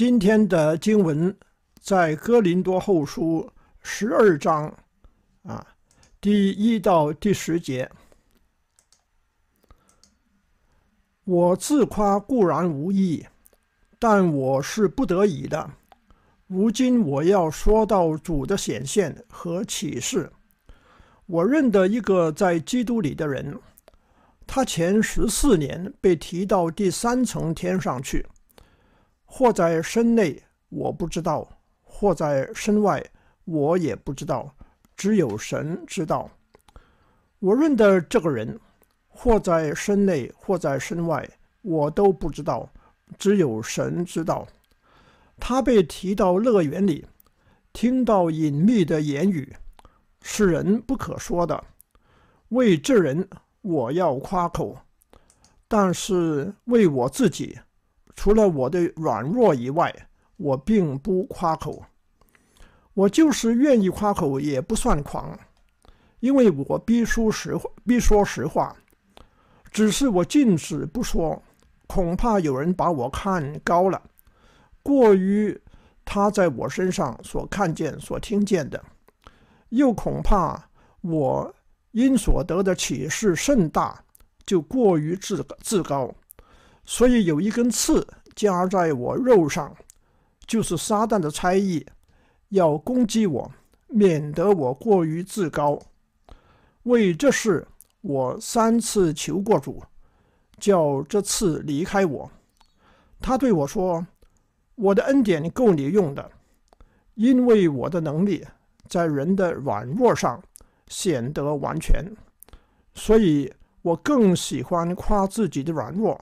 今天的经文在《哥林多后书》十二章，啊，第一到第十节。我自夸固然无益，但我是不得已的。如今我要说到主的显现和启示。我认得一个在基督里的人，他前十四年被提到第三层天上去。或在身内，我不知道；或在身外，我也不知道。只有神知道。我认得这个人，或在身内，或在身外，我都不知道。只有神知道。他被提到乐园里，听到隐秘的言语，是人不可说的。为这人，我要夸口；但是为我自己。除了我的软弱以外，我并不夸口。我就是愿意夸口，也不算狂，因为我必说实话，必说实话。只是我禁止不说，恐怕有人把我看高了，过于他在我身上所看见、所听见的；又恐怕我因所得的启示甚大，就过于自自高。所以有一根刺夹在我肉上，就是撒旦的猜疑，要攻击我，免得我过于自高。为这事，我三次求过主，叫这次离开我。他对我说：“我的恩典够你用的，因为我的能力在人的软弱上显得完全，所以我更喜欢夸自己的软弱。”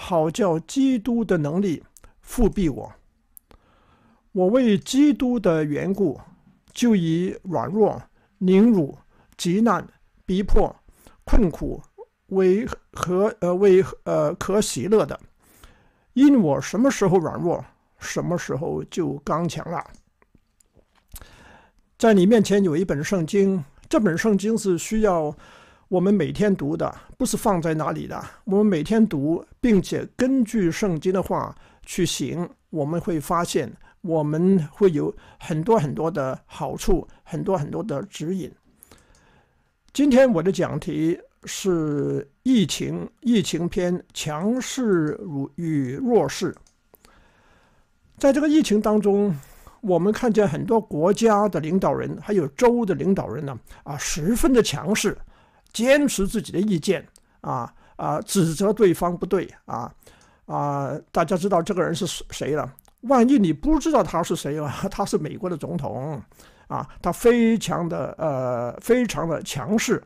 好叫基督的能力复庇我，我为基督的缘故，就以软弱、凌辱、极难、逼迫、困苦为和呃为呃可喜乐的。因我什么时候软弱，什么时候就刚强了。在你面前有一本圣经，这本圣经是需要。我们每天读的不是放在哪里的，我们每天读，并且根据圣经的话去行，我们会发现我们会有很多很多的好处，很多很多的指引。今天我的讲题是疫情疫情篇：强势与弱势。在这个疫情当中，我们看见很多国家的领导人，还有州的领导人呢，啊，十分的强势。坚持自己的意见啊啊！指责对方不对啊啊！大家知道这个人是谁了？万一你不知道他是谁了，他是美国的总统啊，他非常的呃，非常的强势。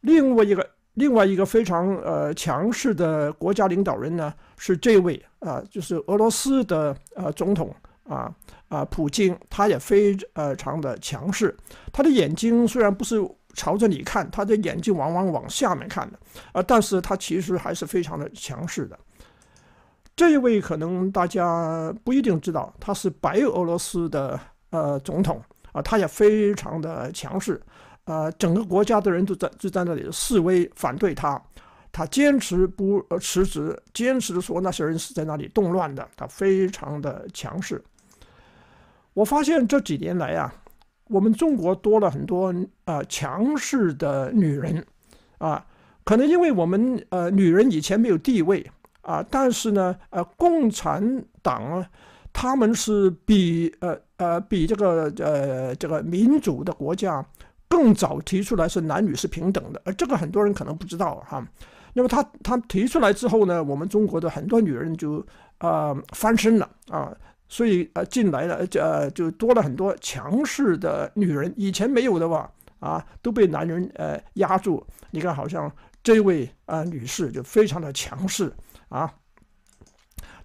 另外一个另外一个非常呃强势的国家领导人呢，是这位啊，就是俄罗斯的呃总统啊啊，普京，他也非呃常的强势。他的眼睛虽然不是。朝着你看，他的眼睛往往往下面看的啊，但是他其实还是非常的强势的。这一位可能大家不一定知道，他是白俄罗斯的呃总统啊，他也非常的强势啊，整个国家的人都在就在那里示威反对他，他坚持不辞职，坚持的说那些人是在那里动乱的，他非常的强势。我发现这几年来啊。我们中国多了很多啊强势的女人，啊，可能因为我们呃女人以前没有地位啊，但是呢呃共产党，他们是比呃呃比这个呃这个民主的国家更早提出来是男女是平等的，而这个很多人可能不知道哈。那么他他提出来之后呢，我们中国的很多女人就啊翻身了啊。所以啊，进来了，呃，就多了很多强势的女人，以前没有的吧？啊，都被男人呃压住。你看，好像这位啊女士就非常的强势啊。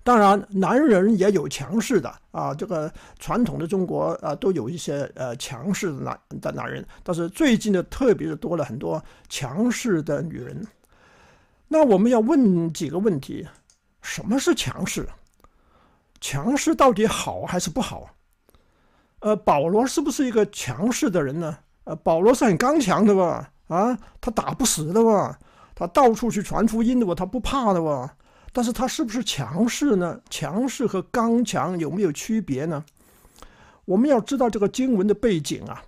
当然，男人也有强势的啊。这个传统的中国啊，都有一些呃强势的男的男人，但是最近的特别是多了很多强势的女人。那我们要问几个问题：什么是强势？强势到底好还是不好？呃，保罗是不是一个强势的人呢？呃，保罗是很刚强的吧？啊，他打不死的吧？他到处去传福音的吧？他不怕的吧？但是他是不是强势呢？强势和刚强有没有区别呢？我们要知道这个经文的背景啊，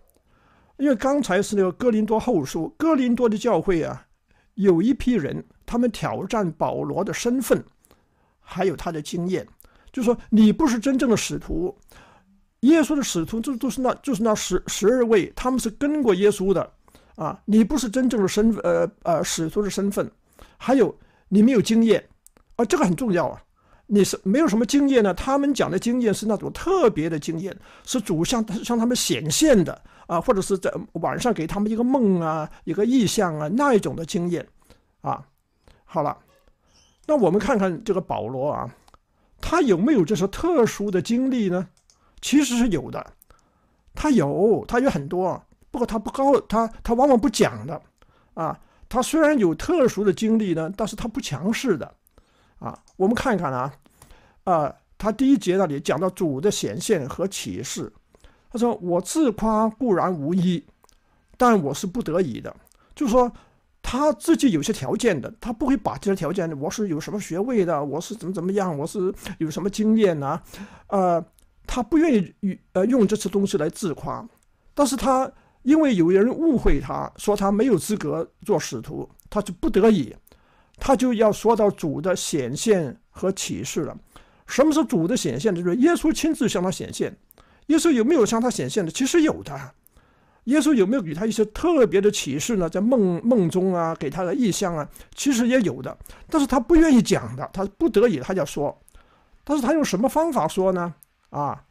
因为刚才是那个哥林多后书，哥林多的教会啊，有一批人，他们挑战保罗的身份，还有他的经验。就说你不是真正的使徒，耶稣的使徒就就是那就是那十十二位，他们是跟过耶稣的啊，你不是真正的身呃呃使徒的身份，还有你没有经验啊，这个很重要啊，你是没有什么经验呢？他们讲的经验是那种特别的经验，是主像向他们显现的啊，或者是在晚上给他们一个梦啊，一个意象啊那一种的经验啊，好了，那我们看看这个保罗啊。他有没有就是特殊的经历呢？其实是有的，他有，他有很多，不过他不高，他他往往不讲的啊。他虽然有特殊的经历呢，但是他不强势的啊。我们看一看啊，啊，他第一节那里讲到主的显现和启示，他说我自夸固然无益，但我是不得已的，就说。他自己有些条件的，他不会把这些条件，我是有什么学位的，我是怎么怎么样，我是有什么经验啊，呃，他不愿意呃用这些东西来自夸，但是他因为有人误会他，说他没有资格做使徒，他就不得已，他就要说到主的显现和启示了。什么是主的显现？就是耶稣亲自向他显现。耶稣有没有向他显现的？其实有的。耶稣有没有给他一些特别的启示呢？在梦梦中啊，给他的意象啊，其实也有的，但是他不愿意讲的，他不得已，他要说，但是他用什么方法说呢？啊，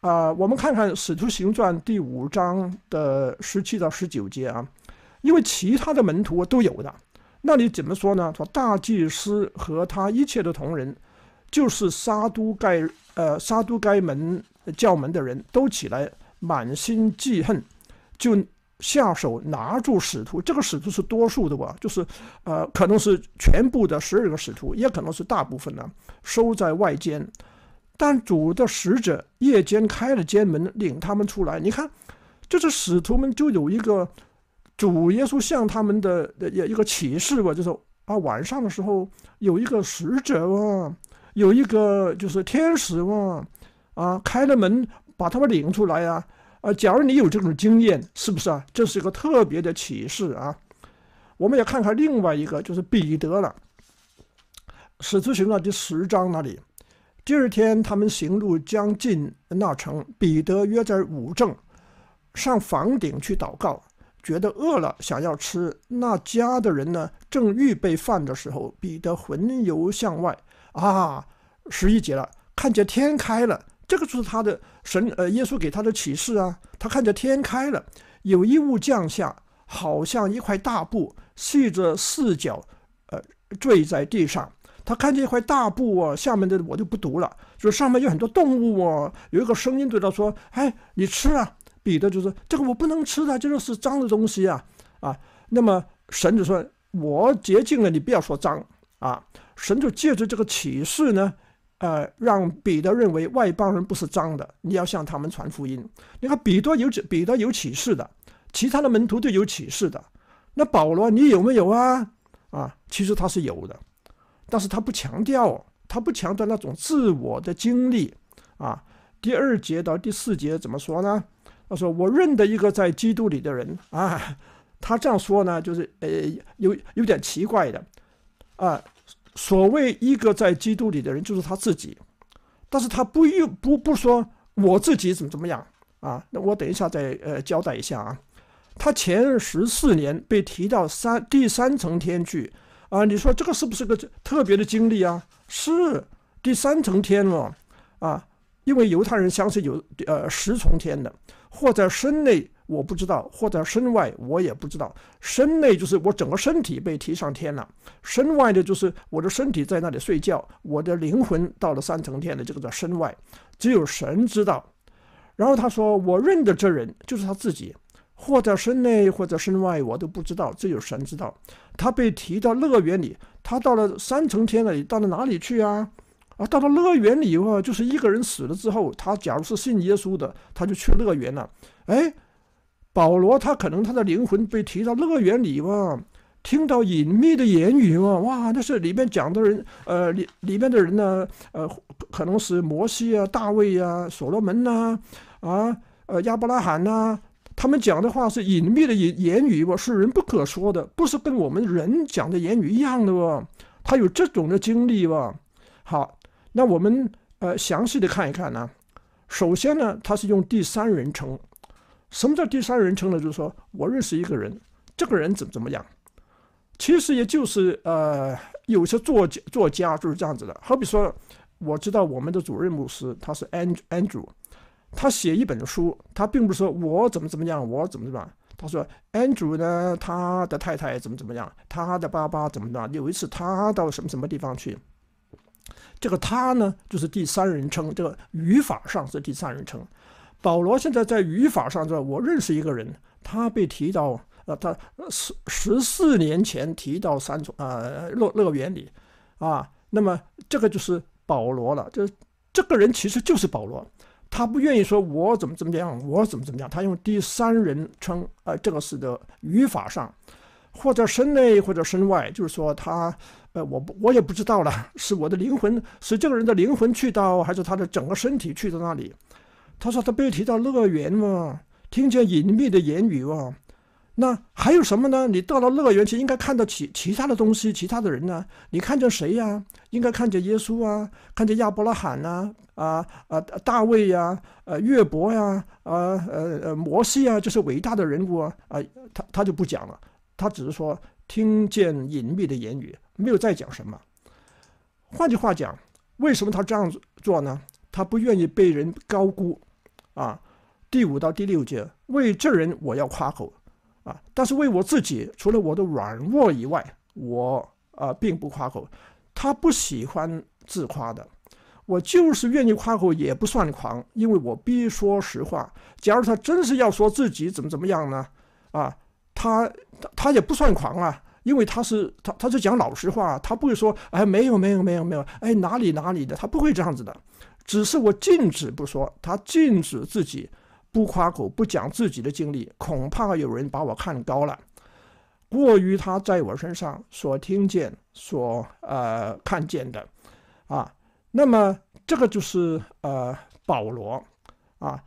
啊，我们看看《使徒行传》第五章的十七到十九节啊，因为其他的门徒都有的，那你怎么说呢？说大祭司和他一切的同仁，就是沙都盖，呃，沙都盖门教门的人都起来，满心记恨。就下手拿住使徒，这个使徒是多数的吧？就是，呃，可能是全部的十二个使徒，也可能是大部分呢，收在外间。但主的使者夜间开了监门，领他们出来。你看，就是使徒们就有一个主耶稣向他们的一个启示吧，就是啊，晚上的时候有一个使者哇，有一个就是天使哇，啊，开了门把他们领出来呀。呃，假如你有这种经验，是不是啊？这是一个特别的启示啊！我们也看看另外一个，就是彼得了。《使徒行传》第十章那里，第二天他们行路将近那城，彼得约在五正上房顶去祷告，觉得饿了，想要吃。那家的人呢，正预备饭的时候，彼得魂游向外啊，十一节了，看见天开了。这个就是他的神，呃，耶稣给他的启示啊。他看着天开了，有异物降下，好像一块大布，系着四角，呃，坠在地上。他看见一块大布啊，下面的我就不读了，就是上面有很多动物啊。有一个声音对他说：“哎，你吃啊。”彼得就说：“这个我不能吃，的，这就是脏的东西啊。”啊，那么神就说：“我洁净了，你不要说脏啊。”神就借着这个启示呢。呃，让彼得认为外邦人不是脏的，你要向他们传福音。你看彼得有启，彼得有启示的，其他的门徒都有启示的。那保罗，你有没有啊？啊，其实他是有的，但是他不强调，他不强调那种自我的经历啊。第二节到第四节怎么说呢？他说：“我认得一个在基督里的人啊。”他这样说呢，就是呃，有有点奇怪的啊。所谓一个在基督里的人，就是他自己，但是他不用不不说我自己怎么怎么样啊？那我等一下再呃交代一下啊。他前十四年被提到三第三层天去啊，你说这个是不是个特别的经历啊？是第三层天了啊，因为犹太人相信有呃十重天的，或在身内。我不知道，或者身外我也不知道，身内就是我整个身体被提上天了，身外的就是我的身体在那里睡觉，我的灵魂到了三层天了，这个叫身外，只有神知道。然后他说：“我认得这人，就是他自己，或者身内或者身外我都不知道，只有神知道。他被提到乐园里，他到了三层天了，你到了哪里去啊？啊，到了乐园里以后，就是一个人死了之后，他假如是信耶稣的，他就去乐园了。哎。”保罗他可能他的灵魂被提到乐园里吧，听到隐秘的言语吧，哇，那是里面讲的人，呃，里里面的人呢，呃，可能是摩西啊、大卫啊、所罗门呐，啊，呃，亚伯拉罕呐，他们讲的话是隐秘的言言语吧，是人不可说的，不是跟我们人讲的言语一样的哦，他有这种的经历吧。好，那我们呃详细的看一看呢，首先呢，他是用第三人称。什么叫第三人称呢？就是说我认识一个人，这个人怎么怎么样。其实也就是呃，有些作家作家就是这样子的。好比说，我知道我们的主任牧师，他是 Andrew，他写一本书，他并不是说我怎么怎么样，我怎么怎么。样。他说 Andrew 呢，他的太太怎么怎么样，他的爸爸怎么的。有一次他到什么什么地方去，这个他呢，就是第三人称，这个语法上是第三人称。保罗现在在语法上这我认识一个人，他被提到，呃，他十十四年前提到三种，呃，乐乐园里，啊，那么这个就是保罗了，就这个人其实就是保罗，他不愿意说我怎么怎么样，我怎么怎么样，他用第三人称，呃，这个是的语法上，或者身内或者身外，就是说他，呃，我不，我也不知道了，是我的灵魂，是这个人的灵魂去到，还是他的整个身体去到那里？他说：“他被提到乐园嘛？听见隐秘的言语哦。那还有什么呢？你到了乐园去，应该看到其其他的东西，其他的人呢？你看见谁呀？应该看见耶稣啊，看见亚伯拉罕呐，啊啊大卫呀，呃约伯呀，啊呃呃摩西呀，就是伟大的人物啊啊他他就不讲了，他只是说听见隐秘的言语，没有再讲什么。换句话讲，为什么他这样做呢？他不愿意被人高估。”啊，第五到第六节，为这人我要夸口，啊，但是为我自己，除了我的软弱以外，我啊，并不夸口。他不喜欢自夸的，我就是愿意夸口，也不算狂，因为我必说实话。假如他真是要说自己怎么怎么样呢？啊，他他他也不算狂啊，因为他是他他是讲老实话，他不会说哎没有没有没有没有，哎哪里哪里的，他不会这样子的。只是我禁止不说，他禁止自己不夸口，不讲自己的经历，恐怕有人把我看高了，过于他在我身上所听见、所呃看见的，啊，那么这个就是呃保罗，啊，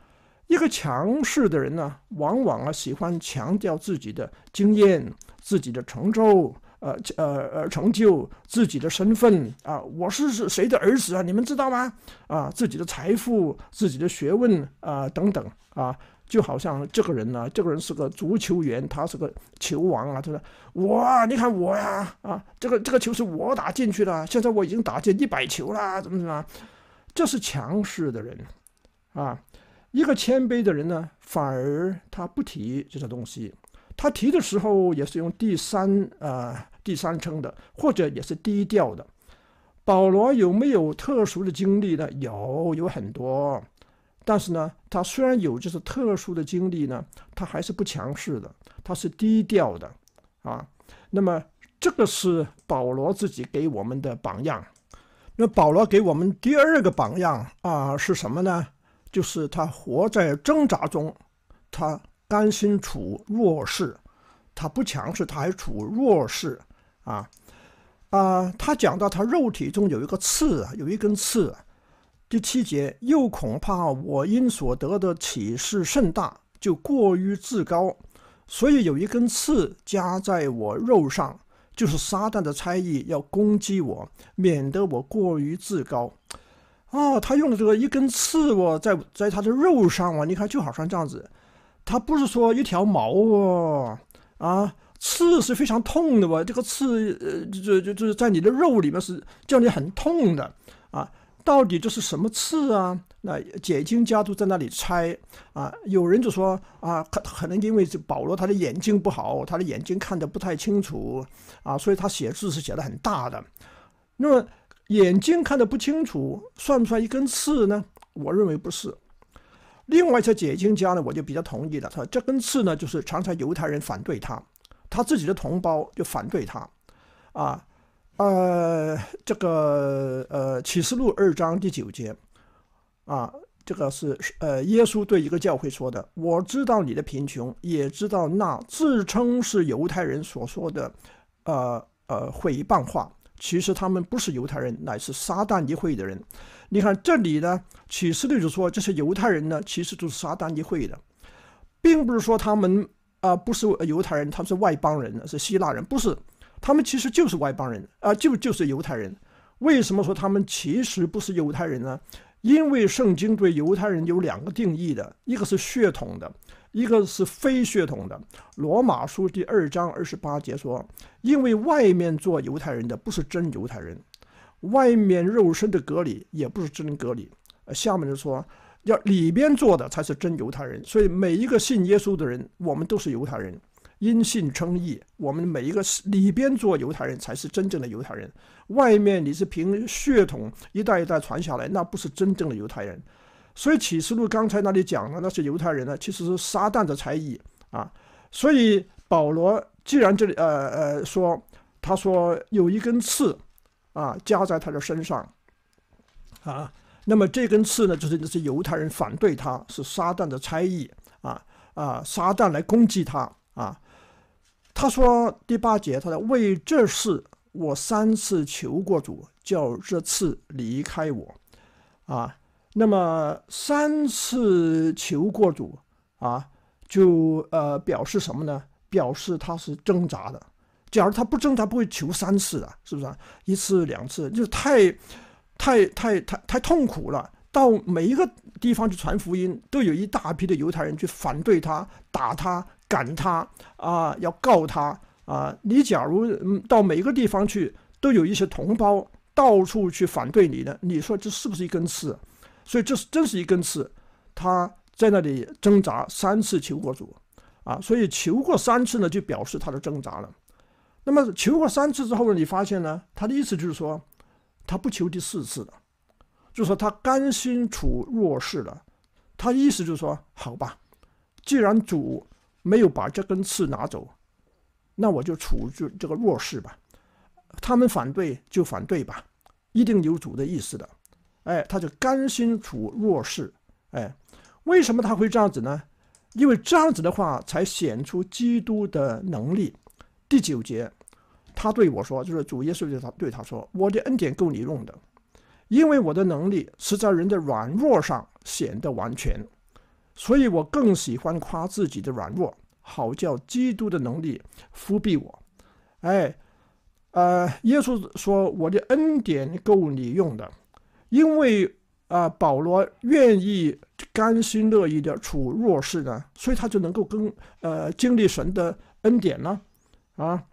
一个强势的人呢，往往啊喜欢强调自己的经验、自己的成就。呃呃呃，成就自己的身份啊！我是是谁的儿子啊？你们知道吗？啊，自己的财富、自己的学问啊，等等啊，就好像这个人呢，这个人是个足球员，他是个球王啊。他说：“哇，你看我呀！啊，这个这个球是我打进去了，现在我已经打进一百球啦，怎么怎么？这是强势的人啊。一个谦卑的人呢，反而他不提这些东西。”他提的时候也是用第三啊第三称的，或者也是低调的。保罗有没有特殊的经历呢？有，有很多。但是呢，他虽然有就是特殊的经历呢，他还是不强势的，他是低调的啊。那么这个是保罗自己给我们的榜样。那保罗给我们第二个榜样啊是什么呢？就是他活在挣扎中，他。担心处弱势，他不强势，他还处弱势啊啊！他讲到他肉体中有一个刺啊，有一根刺。第七节又恐怕我因所得的启示甚大，就过于自高，所以有一根刺夹在我肉上，就是撒旦的猜疑要攻击我，免得我过于自高。哦，他用的这个一根刺，我在在他的肉上，啊，你看就好像这样子。它不是说一条毛哦，啊，刺是非常痛的吧？这个刺，呃，就就就是在你的肉里面是叫你很痛的，啊，到底这是什么刺啊？那解经家族在那里猜啊，有人就说啊，可可能因为这保罗他的眼睛不好，他的眼睛看得不太清楚啊，所以他写字是写的很大的。那么眼睛看得不清楚，算不算一根刺呢？我认为不是。另外，这解经家呢，我就比较同意了。他这根刺呢，就是常常犹太人反对他，他自己的同胞就反对他。啊，呃，这个呃，启示录二章第九节，啊，这个是呃，耶稣对一个教会说的：“我知道你的贫穷，也知道那自称是犹太人所说的，呃呃，毁谤话。”其实他们不是犹太人，乃是撒旦立会的人。你看这里呢，启示录就说这些犹太人呢，其实就是撒旦立会的，并不是说他们啊不是犹太人，他们是外邦人，是希腊人，不是，他们其实就是外邦人啊，就就是犹太人。为什么说他们其实不是犹太人呢？因为圣经对犹太人有两个定义的，一个是血统的。一个是非血统的，《罗马书》第二章二十八节说：“因为外面做犹太人的不是真犹太人，外面肉身的隔离也不是真隔离。”呃，下面就说要里边做的才是真犹太人。所以每一个信耶稣的人，我们都是犹太人，因信称义。我们每一个里边做犹太人才是真正的犹太人。外面你是凭血统一代一代传下来，那不是真正的犹太人。所以启示录刚才那里讲了，那些犹太人呢，其实是撒旦的猜疑啊。所以保罗既然这里呃呃说，他说有一根刺，啊，加在他的身上，啊，那么这根刺呢，就是那些犹太人反对他，是撒旦的差役啊啊，撒旦来攻击他啊。他说第八节，他说为这事我三次求过主，叫这次离开我，啊。那么三次求过主啊，就呃表示什么呢？表示他是挣扎的。假如他不挣他不会求三次的，是不是啊？一次两次就太，太太太太太痛苦了。到每一个地方去传福音，都有一大批的犹太人去反对他、打他、赶他啊，要告他啊。你假如到每一个地方去，都有一些同胞到处去反对你的，你说这是不是一根刺？所以这是真是一根刺，他在那里挣扎三次求过主，啊，所以求过三次呢，就表示他的挣扎了。那么求过三次之后呢，你发现呢，他的意思就是说，他不求第四次了，就说他甘心处弱势了。他意思就是说，好吧，既然主没有把这根刺拿走，那我就处就这个弱势吧。他们反对就反对吧，一定有主的意思的。哎，他就甘心处弱势，哎，为什么他会这样子呢？因为这样子的话，才显出基督的能力。第九节，他对我说，就是主耶稣对他对他说：“我的恩典够你用的，因为我的能力是在人的软弱上显得完全，所以我更喜欢夸自己的软弱，好叫基督的能力覆庇我。”哎，呃，耶稣说：“我的恩典够你用的。”因为啊，保罗愿意甘心乐意的处弱势呢，所以他就能够跟呃经历神的恩典呢，啊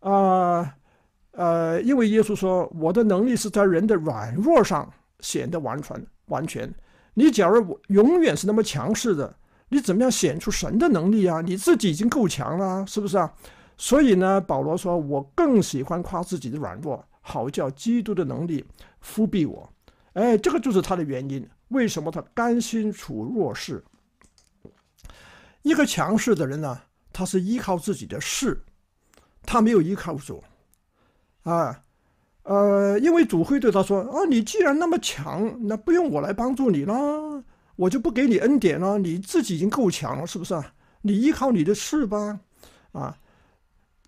啊呃，因为耶稣说我的能力是在人的软弱上显得完全完全。你假如我永远是那么强势的，你怎么样显出神的能力啊？你自己已经够强了，是不是啊？所以呢，保罗说我更喜欢夸自己的软弱，好叫基督的能力复辟我。哎，这个就是他的原因。为什么他甘心处弱势？一个强势的人呢，他是依靠自己的势，他没有依靠主啊。呃，因为主会对他说：“啊，你既然那么强，那不用我来帮助你了，我就不给你恩典了。你自己已经够强了，是不是？你依靠你的势吧。”啊，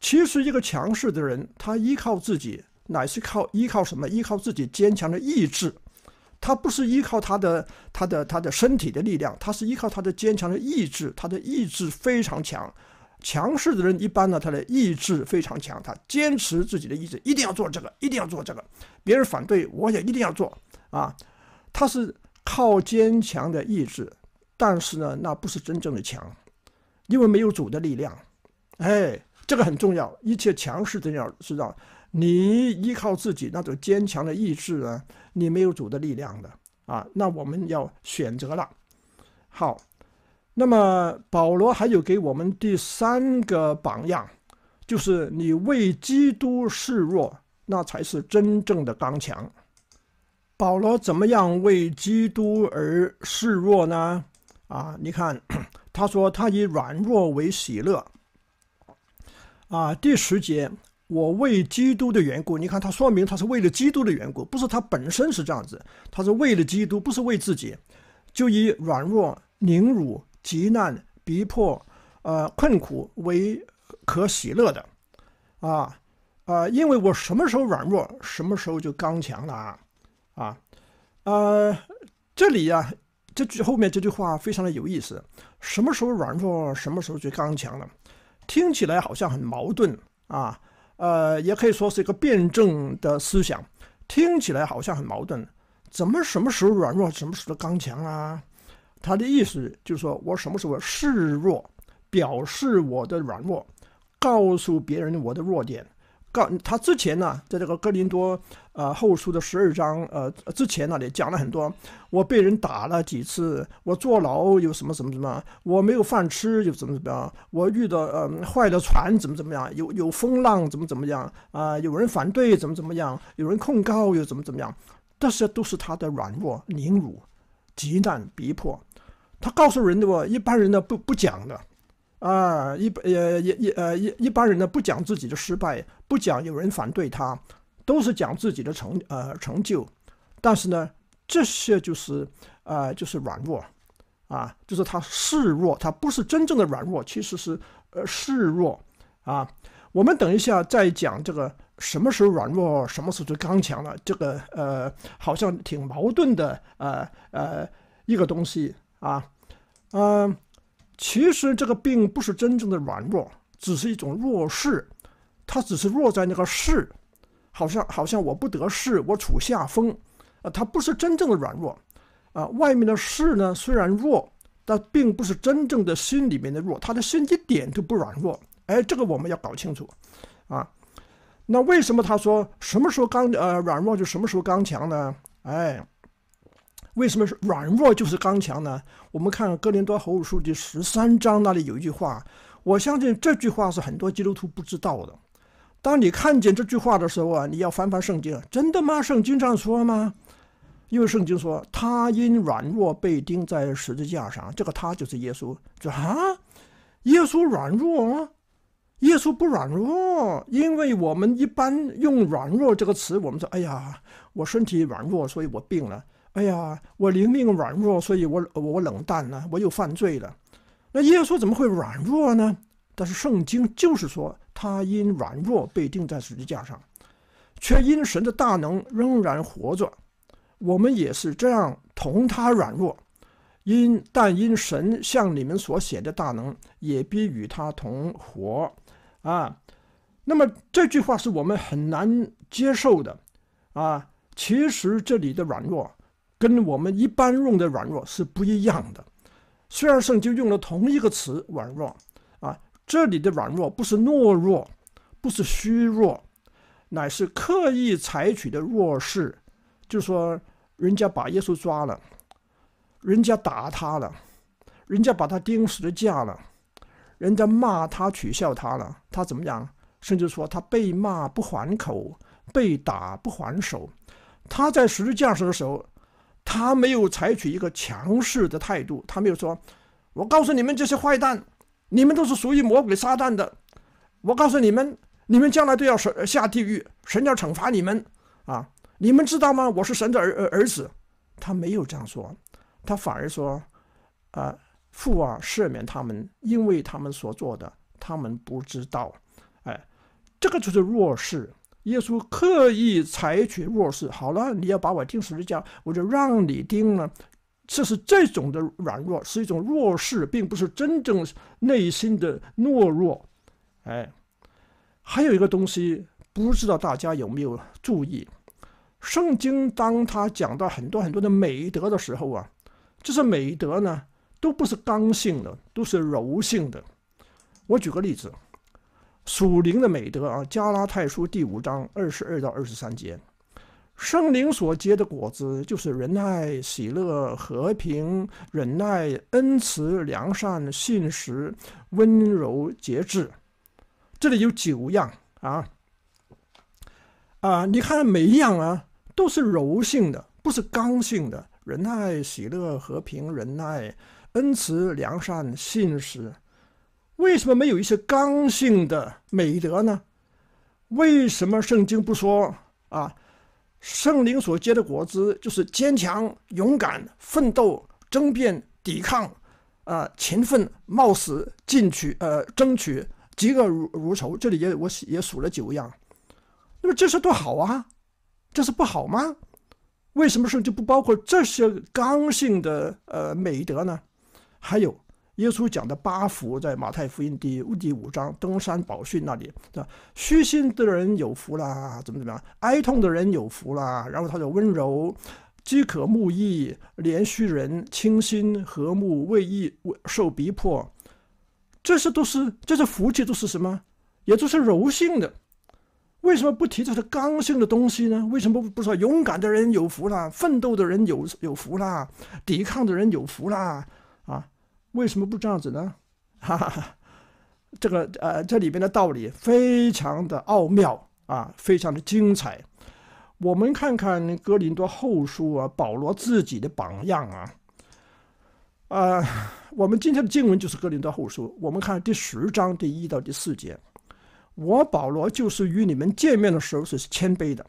其实一个强势的人，他依靠自己，乃是靠依靠什么？依靠自己坚强的意志。他不是依靠他的、他的、他的身体的力量，他是依靠他的坚强的意志。他的意志非常强，强势的人一般呢，他的意志非常强，他坚持自己的意志，一定要做这个，一定要做这个。别人反对，我也一定要做啊！他是靠坚强的意志，但是呢，那不是真正的强，因为没有主的力量。哎，这个很重要，一切强势都要知道。你依靠自己那种坚强的意志啊，你没有主的力量的啊。那我们要选择了。好，那么保罗还有给我们第三个榜样，就是你为基督示弱，那才是真正的刚强。保罗怎么样为基督而示弱呢？啊，你看，他说他以软弱为喜乐。啊，第十节。我为基督的缘故，你看他说明他是为了基督的缘故，不是他本身是这样子，他是为了基督，不是为自己。就以软弱、凌辱、极难、逼迫、呃、困苦为可喜乐的，啊，呃，因为我什么时候软弱，什么时候就刚强了啊，啊，呃，这里呀，这句后面这句话非常的有意思，什么时候软弱，什么时候就刚强了，听起来好像很矛盾啊。呃，也可以说是一个辩证的思想，听起来好像很矛盾。怎么什么时候软弱，什么时候刚强啊？他的意思就是说我什么时候示弱，表示我的软弱，告诉别人我的弱点。告他之前呢，在这个《哥林多》呃后书的十二章呃之前那里讲了很多，我被人打了几次，我坐牢有什么什么什么，我没有饭吃又怎么怎么，样，我遇到呃坏的船怎么怎么样，有有风浪怎么怎么样啊，有人反对怎么怎么样，有人控告又怎么怎么样，这些都是他的软弱、凌辱、极难逼迫。他告诉人的，一般人呢不不讲的。啊，一，呃，一，一，呃，一，一般人呢不讲自己的失败，不讲有人反对他，都是讲自己的成，呃，成就。但是呢，这些就是，呃，就是软弱，啊，就是他示弱，他不是真正的软弱，其实是，呃，示弱。啊，我们等一下再讲这个什么时候软弱，什么时候就刚强了。这个，呃，好像挺矛盾的，呃，呃，一个东西啊，嗯。其实这个病不是真正的软弱，只是一种弱势，它只是弱在那个势，好像好像我不得势，我处下风，啊，他不是真正的软弱，啊，外面的势呢虽然弱，但并不是真正的心里面的弱，他的心一点都不软弱，哎，这个我们要搞清楚，啊，那为什么他说什么时候刚呃软弱就什么时候刚强呢？哎。为什么是软弱就是刚强呢？我们看《哥林多后书》第十三章，那里有一句话，我相信这句话是很多基督徒不知道的。当你看见这句话的时候啊，你要翻翻圣经，真的吗？圣经上说吗？因为圣经说，他因软弱被钉在十字架上，这个他就是耶稣。就啊，耶稣软弱吗？耶稣不软弱，因为我们一般用“软弱”这个词，我们说，哎呀，我身体软弱，所以我病了。哎呀，我灵命软弱，所以我我冷淡了，我又犯罪了。那耶稣怎么会软弱呢？但是圣经就是说他因软弱被钉在十字架上，却因神的大能仍然活着。我们也是这样同他软弱，因但因神像你们所写的大能，也必与他同活。啊，那么这句话是我们很难接受的啊。其实这里的软弱。跟我们一般用的软弱是不一样的，虽然圣就用了同一个词软弱啊，这里的软弱不是懦弱，不是虚弱，乃是刻意采取的弱势。就说人家把耶稣抓了，人家打他了，人家把他钉十字架了，人家骂他取笑他了，他怎么样？甚至说他被骂不还口，被打不还手，他在十字架上的时候。他没有采取一个强势的态度，他没有说：“我告诉你们这些坏蛋，你们都是属于魔鬼撒旦的，我告诉你们，你们将来都要神下地狱，神要惩罚你们啊！”你们知道吗？我是神的儿儿子，他没有这样说，他反而说：“啊，父啊，赦免他们，因为他们所做的，他们不知道。”哎，这个就是弱势。耶稣刻意采取弱势，好了，你要把我钉十字架，我就让你钉了。这是这种的软弱，是一种弱势，并不是真正内心的懦弱。哎，还有一个东西，不知道大家有没有注意？圣经当他讲到很多很多的美德的时候啊，这些美德呢，都不是刚性的，都是柔性的。我举个例子。属灵的美德啊，加拉太书第五章二十二到二十三节，圣灵所结的果子就是仁爱、喜乐、和平、忍耐、恩慈、良善、信实、温柔、节制，这里有九样啊，啊，你看每一样啊都是柔性的，不是刚性的，仁爱、喜乐、和平、忍耐、恩慈、良善、信实。为什么没有一些刚性的美德呢？为什么圣经不说啊？圣灵所结的果子就是坚强、勇敢、奋斗、争辩、抵抗，啊，勤奋、冒死、进取，呃，争取、嫉恶如如仇。这里也我也数了九样。那么这是多好啊！这是不好吗？为什么圣经不包括这些刚性的呃美德呢？还有。耶稣讲的八福，在马太福音第五第五章登山宝训那里，是吧？虚心的人有福啦，怎么怎么样？哀痛的人有福啦。然后他的温柔、饥渴慕义、怜恤人、清心和睦、为义受逼迫，这些都是，这些福气都是什么？也就是柔性的。为什么不提这些刚性的东西呢？为什么不说勇敢的人有福啦，奋斗的人有有福啦，抵抗的人有福啦？啊？为什么不这样子呢？哈哈，这个呃，这里边的道理非常的奥妙啊，非常的精彩。我们看看《哥林多后书》啊，保罗自己的榜样啊。啊，我们今天的经文就是《哥林多后书》，我们看第十章第一到第四节。我保罗就是与你们见面的时候，是谦卑的。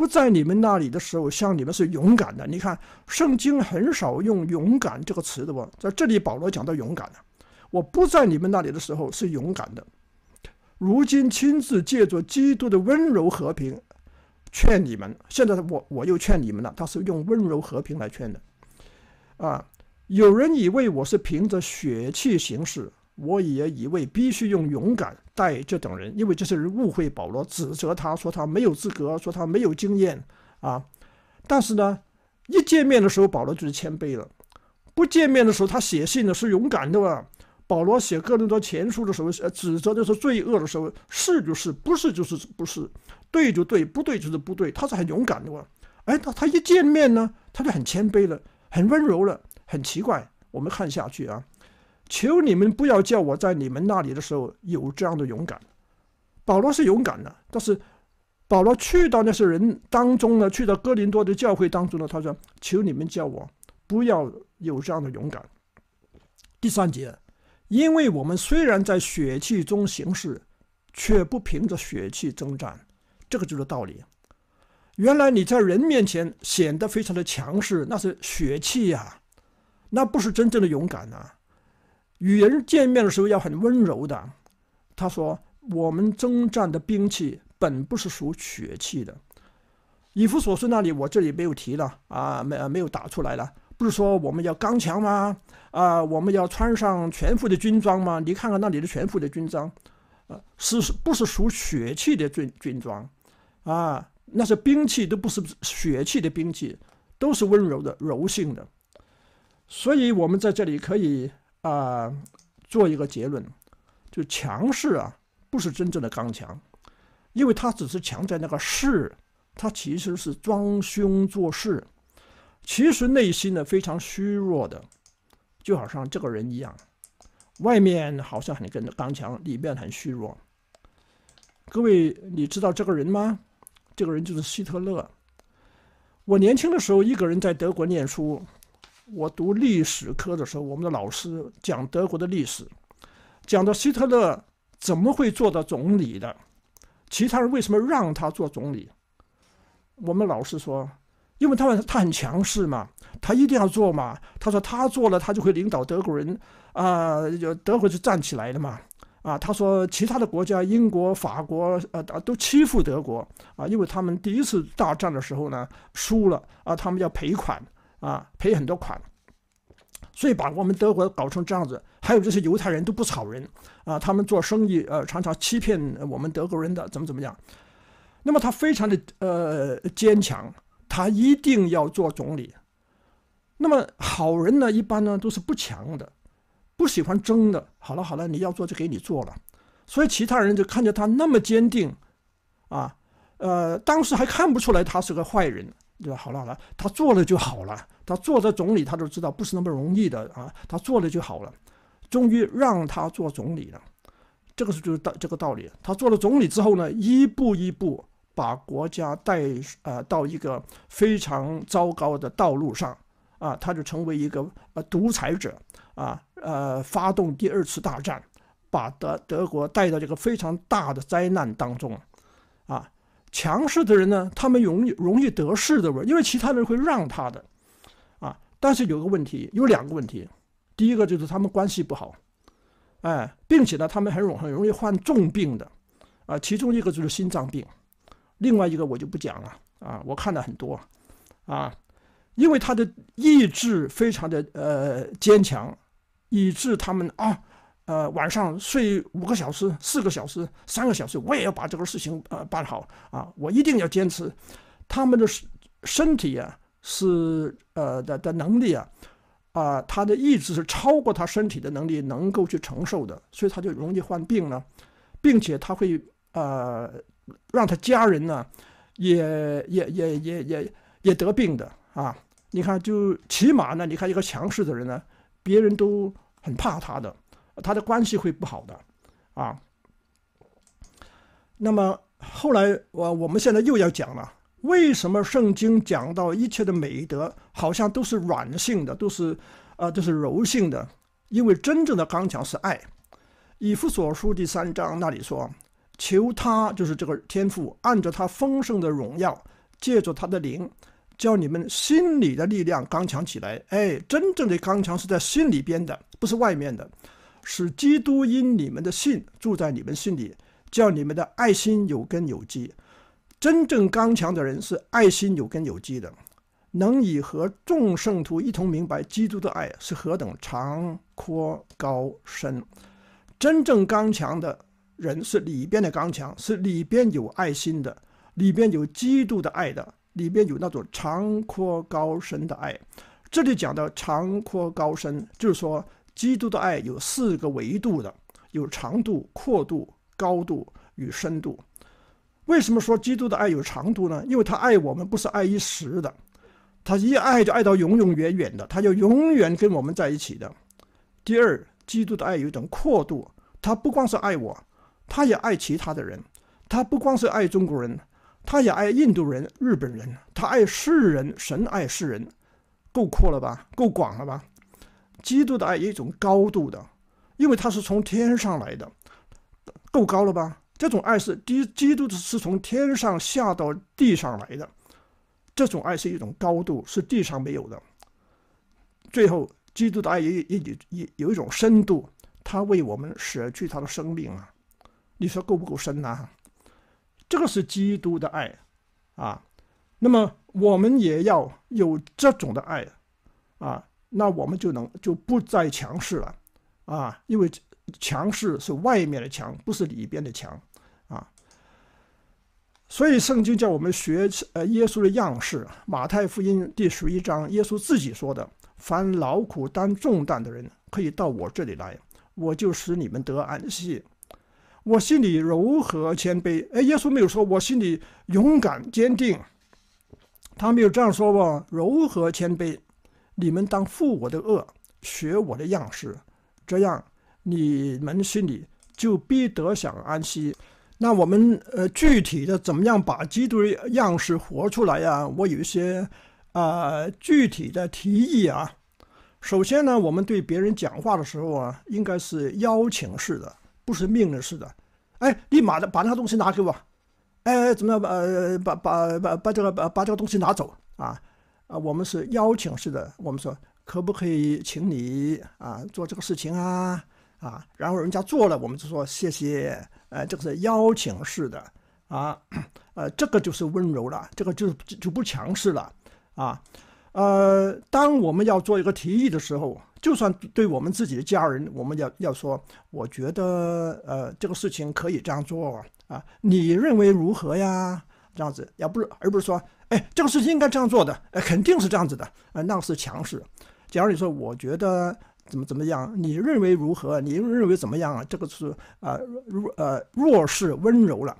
不在你们那里的时候，像你们是勇敢的。你看，圣经很少用“勇敢”这个词的吧？在这里，保罗讲到勇敢了。我不在你们那里的时候是勇敢的，如今亲自借着基督的温柔和平劝你们。现在我，我又劝你们了，他是用温柔和平来劝的。啊，有人以为我是凭着血气行事。我也以为必须用勇敢带这等人，因为这些人误会保罗，指责他说他没有资格，说他没有经验啊。但是呢，一见面的时候保罗就是谦卑了；不见面的时候他写信的是勇敢的吧？保罗写哥林多前书的时候，指责那是罪恶的时候，是就是，不是就是不是，对就对，不对就是不对，他是很勇敢的吧？哎，那他一见面呢，他就很谦卑了，很温柔了，很奇怪。我们看下去啊。求你们不要叫我在你们那里的时候有这样的勇敢。保罗是勇敢的，但是保罗去到那些人当中呢，去到哥林多的教会当中呢，他说：“求你们叫我不要有这样的勇敢。”第三节，因为我们虽然在血气中行事，却不凭着血气征战，这个就是道理。原来你在人面前显得非常的强势，那是血气呀，那不是真正的勇敢呐。与人见面的时候要很温柔的。他说：“我们征战的兵器本不是属血气的。以弗所书那里我这里没有提了啊，没没有打出来了。不是说我们要刚强吗？啊，我们要穿上全副的军装吗？你看看那里的全副的军装，呃，是不是属血气的军军装？啊，那些兵器都不是血气的兵器，都是温柔的、柔性的。所以，我们在这里可以。”啊，做一个结论，就强势啊，不是真正的刚强，因为他只是强在那个势，他其实是装凶作势，其实内心呢非常虚弱的，就好像这个人一样，外面好像很跟刚强，里面很虚弱。各位，你知道这个人吗？这个人就是希特勒。我年轻的时候一个人在德国念书。我读历史课的时候，我们的老师讲德国的历史，讲到希特勒怎么会做到总理的，其他人为什么让他做总理？我们老师说，因为他们他很强势嘛，他一定要做嘛。他说他做了，他就会领导德国人啊，就德国就站起来了嘛。啊，他说其他的国家，英国、法国啊，都欺负德国啊，因为他们第一次大战的时候呢输了，啊，他们要赔款。啊，赔很多款，所以把我们德国搞成这样子。还有这些犹太人都不是好人啊，他们做生意呃常常欺骗我们德国人的，怎么怎么样。那么他非常的呃坚强，他一定要做总理。那么好人呢，一般呢都是不强的，不喜欢争的。好了好了，你要做就给你做了。所以其他人就看着他那么坚定啊，呃，当时还看不出来他是个坏人。就好了，来，他做了就好了。他做的总理，他都知道不是那么容易的啊。他做了就好了，终于让他做总理了。这个是就是道这个道理。他做了总理之后呢，一步一步把国家带呃到一个非常糟糕的道路上啊，他就成为一个呃独裁者啊，呃，发动第二次大战，把德德国带到这个非常大的灾难当中啊。强势的人呢，他们容易容易得势的吧，因为其他人会让他的，啊，但是有个问题，有两个问题，第一个就是他们关系不好，哎，并且呢，他们很容很容易患重病的，啊，其中一个就是心脏病，另外一个我就不讲了，啊，我看了很多，啊，因为他的意志非常的呃坚强，以致他们啊。呃，晚上睡五个小时、四个小时、三个小时，我也要把这个事情呃办好啊！我一定要坚持。他们的身身体啊，是呃的的能力啊，啊，他的意志是超过他身体的能力能够去承受的，所以他就容易患病了，并且他会呃让他家人呢，也也也也也也得病的啊！你看，就起码呢，你看一个强势的人呢，别人都很怕他的。他的关系会不好的，啊。那么后来，我我们现在又要讲了，为什么圣经讲到一切的美德，好像都是软性的，都是，呃，都是柔性的？因为真正的刚强是爱。以弗所书第三章那里说：“求他就是这个天赋，按照他丰盛的荣耀，借着他的灵，叫你们心里的力量刚强起来。”哎，真正的刚强是在心里边的，不是外面的。使基督因你们的信住在你们心里，叫你们的爱心有根有基。真正刚强的人是爱心有根有基的，能以和众圣徒一同明白基督的爱是何等长阔高深。真正刚强的人是里边的刚强，是里边有爱心的，里边有基督的爱的，里边有那种长阔高深的爱。这里讲的长阔高深，就是说。基督的爱有四个维度的，有长度、阔度、高度与深度。为什么说基督的爱有长度呢？因为他爱我们不是爱一时的，他一爱就爱到永永远远的，他就永远跟我们在一起的。第二，基督的爱有一种阔度，他不光是爱我，他也爱其他的人，他不光是爱中国人，他也爱印度人、日本人，他爱世人，神爱世人，够阔了吧？够广了吧？基督的爱有一种高度的，因为它是从天上来的，够高了吧？这种爱是低，基督的是从天上下到地上来的，这种爱是一种高度，是地上没有的。最后，基督的爱也也也有一种深度，他为我们舍去他的生命啊！你说够不够深呢？这个是基督的爱啊，那么我们也要有这种的爱啊。那我们就能就不再强势了，啊，因为强势是外面的强，不是里边的强，啊，所以圣经叫我们学呃耶稣的样式。马太福音第十一章，耶稣自己说的：“凡劳苦担重担的人，可以到我这里来，我就使你们得安息。我心里柔和谦卑。”哎，耶稣没有说我心里勇敢坚定，他没有这样说吧？柔和谦卑。你们当负我的恶，学我的样式，这样你们心里就必得享安息。那我们呃具体的怎么样把基督样式活出来呀？我有一些啊具体的提议啊。首先呢，我们对别人讲话的时候啊，应该是邀请式的，不是命令式的。哎，立马的把那个东西拿给我。哎，怎么样把把把把把这个把把这个东西拿走啊？啊，我们是邀请式的，我们说可不可以请你啊做这个事情啊啊，然后人家做了，我们就说谢谢。呃，这个是邀请式的啊，呃，这个就是温柔了，这个就就不强势了啊。呃，当我们要做一个提议的时候，就算对我们自己的家人，我们要要说，我觉得呃这个事情可以这样做啊，你认为如何呀？这样子，而不是而不是说，哎，这个事情应该这样做的，哎，肯定是这样子的，呃，那是强势。假如你说，我觉得怎么怎么样，你认为如何？你认为怎么样啊？这个是，呃，弱，呃，弱势温柔了。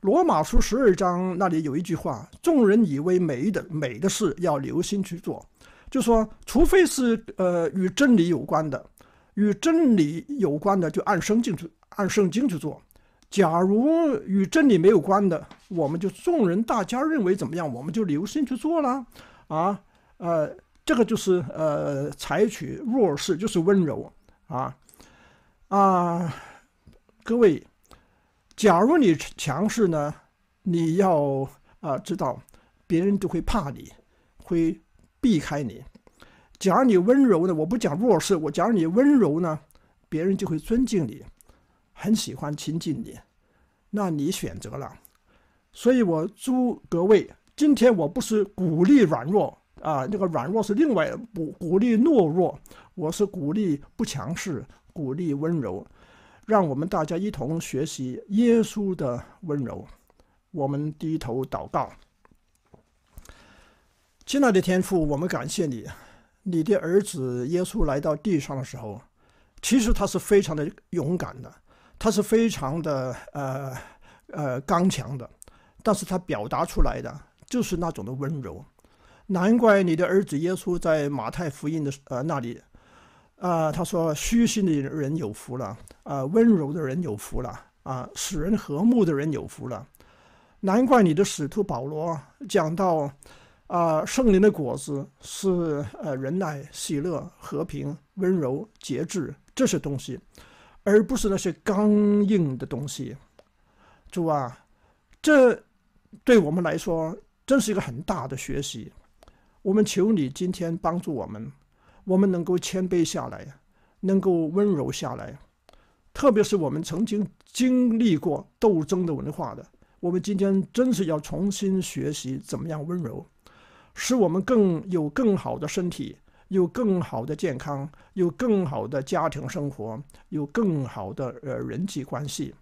罗马书十二章那里有一句话：众人以为美的美的事，要留心去做。就说，除非是呃与真理有关的，与真理有关的，就按圣经去按圣经去做。假如与真理没有关的，我们就众人大家认为怎么样，我们就留心去做了。啊，呃，这个就是呃，采取弱势就是温柔啊啊，各位，假如你强势呢，你要啊知道，别人就会怕你，会避开你。假如你温柔呢，我不讲弱势，我假如你温柔呢，别人就会尊敬你。很喜欢亲近你，那你选择了，所以，我祝各位今天我不是鼓励软弱啊，那个软弱是另外不鼓励懦弱，我是鼓励不强势，鼓励温柔，让我们大家一同学习耶稣的温柔。我们低头祷告，亲爱的天父，我们感谢你，你的儿子耶稣来到地上的时候，其实他是非常的勇敢的。他是非常的呃呃刚强的，但是他表达出来的就是那种的温柔，难怪你的儿子耶稣在马太福音的呃那里，啊他说虚心的人有福了啊温柔的人有福了啊使人和睦的人有福了，难怪你的使徒保罗讲到啊圣灵的果子是呃忍耐喜乐和平温柔节制这些东西。而不是那些刚硬的东西，主啊，这对我们来说真是一个很大的学习。我们求你今天帮助我们，我们能够谦卑下来，能够温柔下来。特别是我们曾经经历过斗争的文化的，我们今天真是要重新学习怎么样温柔，使我们更有更好的身体。有更好的健康，有更好的家庭生活，有更好的呃人际关系，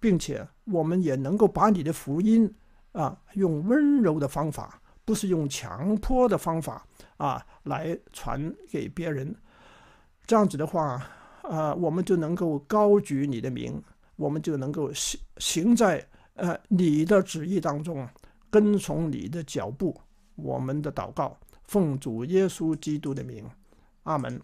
并且我们也能够把你的福音啊，用温柔的方法，不是用强迫的方法啊，来传给别人。这样子的话，呃，我们就能够高举你的名，我们就能够行行在呃你的旨意当中，跟从你的脚步。我们的祷告。奉主耶稣基督的名，阿门。